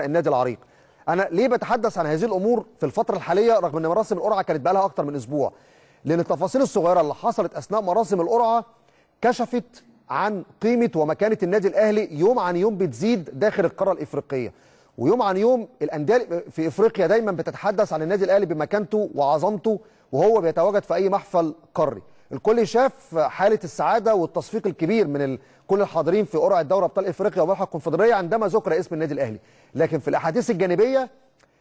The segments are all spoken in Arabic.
النادي العريق انا ليه بتحدث عن هذه الامور في الفتره الحاليه رغم ان مراسم القرعه كانت بقى لها اكتر من اسبوع لان التفاصيل الصغيره اللي حصلت اثناء مراسم القرعه كشفت عن قيمه ومكانه النادي الاهلي يوم عن يوم بتزيد داخل القاره الافريقيه ويوم عن يوم الانديه في افريقيا دايما بتتحدث عن النادي الاهلي بمكانته وعظمته وهو بيتواجد في اي محفل قاري الكل شاف حاله السعاده والتصفيق الكبير من ال... كل الحاضرين في قرعه دوري ابطال افريقيا وملعب الكونفدراليه عندما ذكر اسم النادي الاهلي لكن في الاحاديث الجانبيه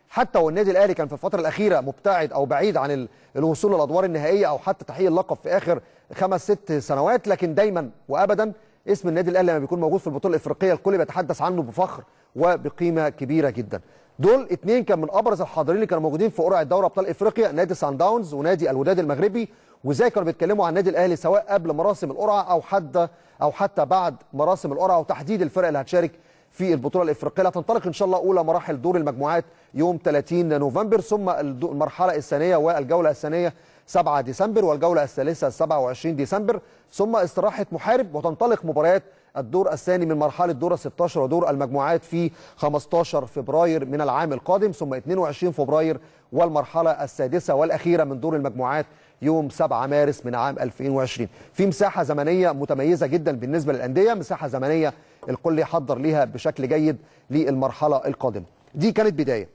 حتى والنادي الاهلي كان في الفتره الاخيره مبتعد او بعيد عن الوصول للادوار النهائيه او حتى تحقيق اللقب في اخر خمس ست سنوات لكن دايما وابدا اسم النادي الاهلي لما بيكون موجود في البطوله الافريقيه الكل بيتحدث عنه بفخر وبقيمه كبيره جدا دول اتنين كان من ابرز الحاضرين اللي كانوا موجودين في قرعه دوري ابطال افريقيا نادي سان داونز ونادي الوداد المغربي وازاي كانوا بيتكلموا عن النادي الاهلي سواء قبل مراسم القرعه او حتى او حتى بعد مراسم القرعه وتحديد الفرق اللي هتشارك في البطوله الافريقيه هتنطلق ان شاء الله اولى مراحل دور المجموعات يوم 30 نوفمبر ثم المرحله الثانيه والجوله الثانيه 7 ديسمبر والجوله الثالثه 27 ديسمبر ثم استراحه محارب وتنطلق مباريات الدور الثاني من مرحله دور 16 ودور المجموعات في 15 فبراير من العام القادم ثم 22 فبراير والمرحله السادسه والاخيره من دور المجموعات يوم 7 مارس من عام 2020 في مساحه زمنيه متميزه جدا بالنسبه للانديه مساحه زمنيه الكل يحضر ليها بشكل جيد للمرحله القادمه دي كانت بدايه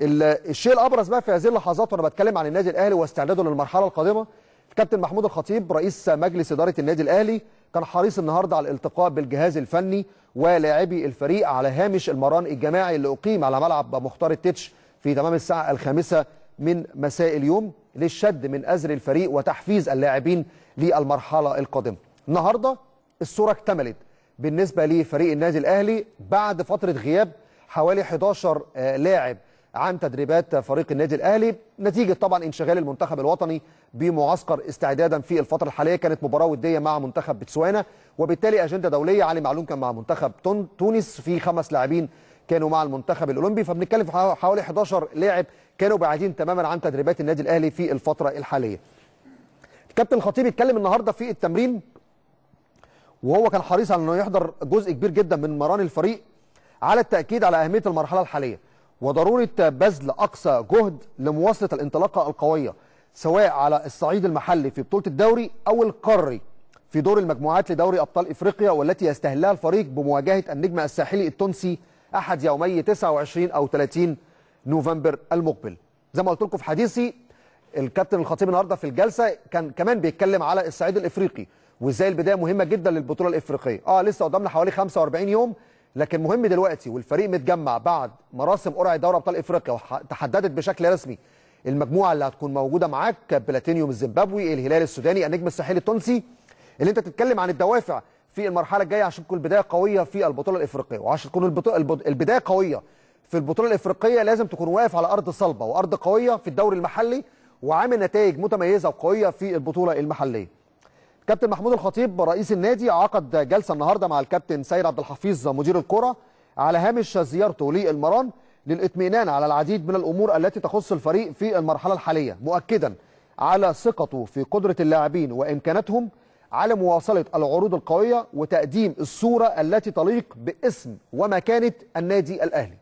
الشيء الابرز بقى في هذه اللحظات وانا بتكلم عن النادي الاهلي واستعداده للمرحله القادمه الكابتن محمود الخطيب رئيس مجلس اداره النادي الاهلي كان حريص النهارده على الالتقاء بالجهاز الفني ولاعبي الفريق على هامش المران الجماعي اللي أقيم على ملعب مختار التتش في تمام الساعة الخامسة من مساء اليوم للشد من أزر الفريق وتحفيز اللاعبين للمرحلة القادمة النهاردة الصورة اكتملت بالنسبة لفريق النادي الأهلي بعد فترة غياب حوالي 11 آه، لاعب عن تدريبات فريق النادي الأهلي نتيجة طبعا انشغال المنتخب الوطني بمعسكر استعدادا في الفترة الحالية كانت مباراة ودية مع منتخب بتسوانا وبالتالي أجندة دولية علي معلوم كان مع منتخب تونس في خمس لاعبين كانوا مع المنتخب الأولمبي فبنتكلم في حوالي 11 لاعب كانوا بعيدين تماما عن تدريبات النادي الأهلي في الفترة الحالية الكابتن الخطيب اتكلم النهاردة في التمرين وهو كان حريص على أنه يحضر جزء كبير جدا من مران الفريق على التأكيد على أهمية المرحلة الحالية وضرورة بذل أقصى جهد لمواصلة الانطلاقة القوية سواء على الصعيد المحلي في بطولة الدوري أو القاري في دور المجموعات لدوري أبطال إفريقيا والتي يستهلها الفريق بمواجهة النجم الساحلي التونسي أحد يومي 29 أو 30 نوفمبر المقبل زي ما قلت لكم في حديثي الكابتن الخطيب النهارده في الجلسة كان كمان بيتكلم على الصعيد الإفريقي وازاي البداية مهمة جدا للبطولة الإفريقية اه لسه قدامنا حوالي 45 يوم لكن مهم دلوقتي والفريق متجمع بعد مراسم قرعه دوري ابطال افريقيا وتحددت بشكل رسمي المجموعه اللي هتكون موجوده معاك بلاتينيوم الزيمبابوي الهلال السوداني النجم الساحلي التونسي اللي انت تتكلم عن الدوافع في المرحله الجايه عشان تكون البدايه قويه في البطوله الافريقيه وعشان تكون البدايه قويه في البطوله الافريقيه لازم تكون واقف على ارض صلبه وارض قويه في الدوري المحلي وعامل نتائج متميزه وقويه في البطوله المحليه كابتن محمود الخطيب رئيس النادي عقد جلسه النهارده مع الكابتن سيد عبد الحفيظ مدير الكره على هامش زيارته للمران للاطمئنان على العديد من الامور التي تخص الفريق في المرحله الحاليه مؤكدا على ثقته في قدره اللاعبين وامكاناتهم على مواصله العروض القويه وتقديم الصوره التي تليق باسم ومكانه النادي الاهلي.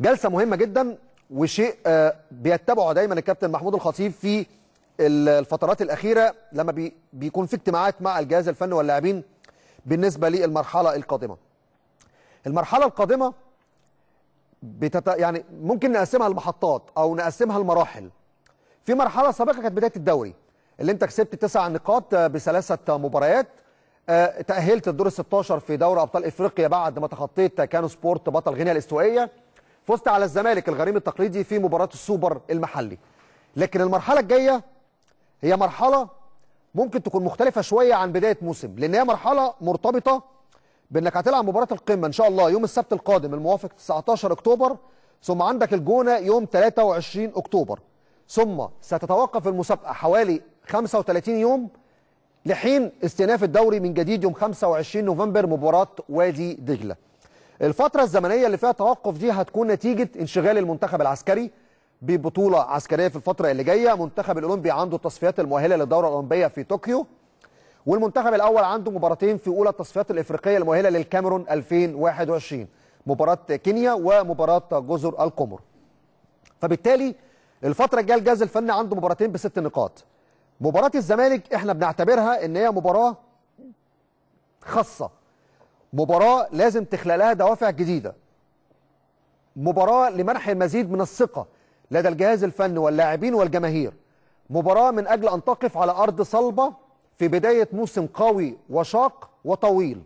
جلسه مهمه جدا وشيء آه، بيتبعه دايما الكابتن محمود الخطيب في الفترات الأخيرة لما بيكون في اجتماعات مع الجهاز الفني واللاعبين بالنسبة للمرحلة القادمة المرحلة القادمة بتت... يعني ممكن نقسمها لمحطات أو نقسمها لمراحل في مرحلة سابقة كانت بداية الدوري اللي انت كسبت تسع نقاط آه، بثلاثة مباريات آه، تأهلت الدور ال 16 في دوري أبطال إفريقيا بعد ما تخطيت كانو سبورت بطل غينيا الاستوائية فزت على الزمالك الغريم التقليدي في مباراه السوبر المحلي لكن المرحله الجايه هي مرحله ممكن تكون مختلفه شويه عن بدايه موسم لان هي مرحله مرتبطه بانك هتلعب مباراه القمه ان شاء الله يوم السبت القادم الموافق 19 اكتوبر ثم عندك الجونه يوم 23 اكتوبر ثم ستتوقف المسابقه حوالي 35 يوم لحين استئناف الدوري من جديد يوم 25 نوفمبر مباراه وادي دجله الفترة الزمنية اللي فيها توقف دي هتكون نتيجة انشغال المنتخب العسكري ببطولة عسكرية في الفترة اللي جاية منتخب الأولمبي عنده التصفيات المؤهلة للدورة الأولمبية في طوكيو والمنتخب الأول عنده مباراتين في أولى التصفيات الإفريقية المؤهلة للكاميرون 2021 مباراة كينيا ومباراة جزر القمر فبالتالي الفترة الجاية الجهاز الفني عنده مباراتين بست نقاط مباراة الزمالك احنا بنعتبرها ان هي مباراة خاصة مباراة لازم تخلق لها دوافع جديدة مباراة لمنح المزيد من الثقة لدى الجهاز الفني واللاعبين والجماهير مباراة من أجل أن تقف على أرض صلبة في بداية موسم قوي وشاق وطويل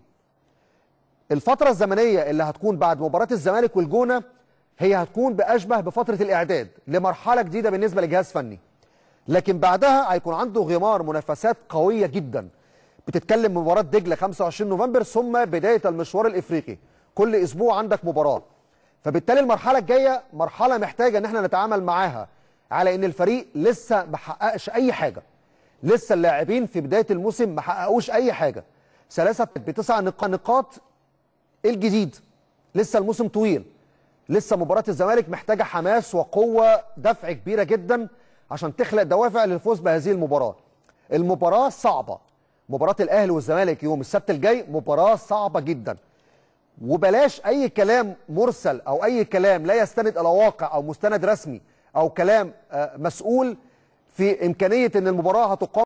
الفترة الزمنية اللي هتكون بعد مباراة الزمالك والجونة هي هتكون بأشبه بفترة الإعداد لمرحلة جديدة بالنسبة لجهاز فني لكن بعدها هيكون عنده غمار منافسات قوية جداً بتتكلم مباراه دجله 25 نوفمبر ثم بدايه المشوار الافريقي كل اسبوع عندك مباراه فبالتالي المرحله الجايه مرحله محتاجه ان احنا نتعامل معاها على ان الفريق لسه ما حققش اي حاجه لسه اللاعبين في بدايه الموسم ما حققوش اي حاجه سلاسه بتسع نقاط الجديد لسه الموسم طويل لسه مباراه الزمالك محتاجه حماس وقوه دفع كبيره جدا عشان تخلق دوافع للفوز بهذه المباراه المباراه صعبه مباراه الاهلي والزمالك يوم السبت الجاي مباراه صعبه جدا وبلاش اي كلام مرسل او اي كلام لا يستند الى واقع او مستند رسمي او كلام آه، مسؤول في امكانيه ان المباراه هتقام